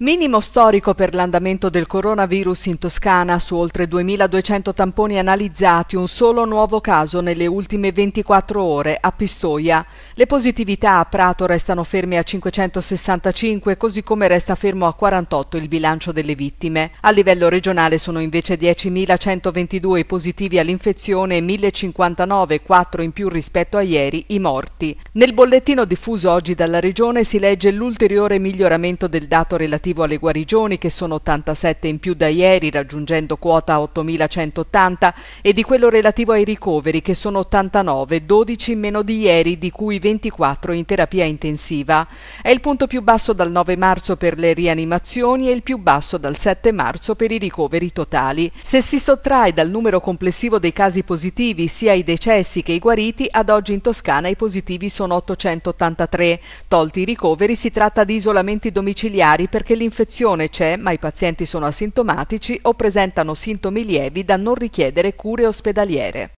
Minimo storico per l'andamento del coronavirus in Toscana, su oltre 2.200 tamponi analizzati, un solo nuovo caso nelle ultime 24 ore a Pistoia. Le positività a Prato restano ferme a 565, così come resta fermo a 48 il bilancio delle vittime. A livello regionale sono invece 10.122 i positivi all'infezione e 1.059, 4 in più rispetto a ieri, i morti. Nel bollettino diffuso oggi dalla regione si legge l'ulteriore miglioramento del dato relativo relativo alle guarigioni che sono 87 in più da ieri raggiungendo quota 8.180 e di quello relativo ai ricoveri che sono 89, 12 in meno di ieri di cui 24 in terapia intensiva. È il punto più basso dal 9 marzo per le rianimazioni e il più basso dal 7 marzo per i ricoveri totali. Se si sottrae dal numero complessivo dei casi positivi sia i decessi che i guariti, ad oggi in Toscana i positivi sono 883. Tolti i ricoveri si tratta di isolamenti domiciliari perché l'infezione c'è, ma i pazienti sono asintomatici o presentano sintomi lievi da non richiedere cure ospedaliere.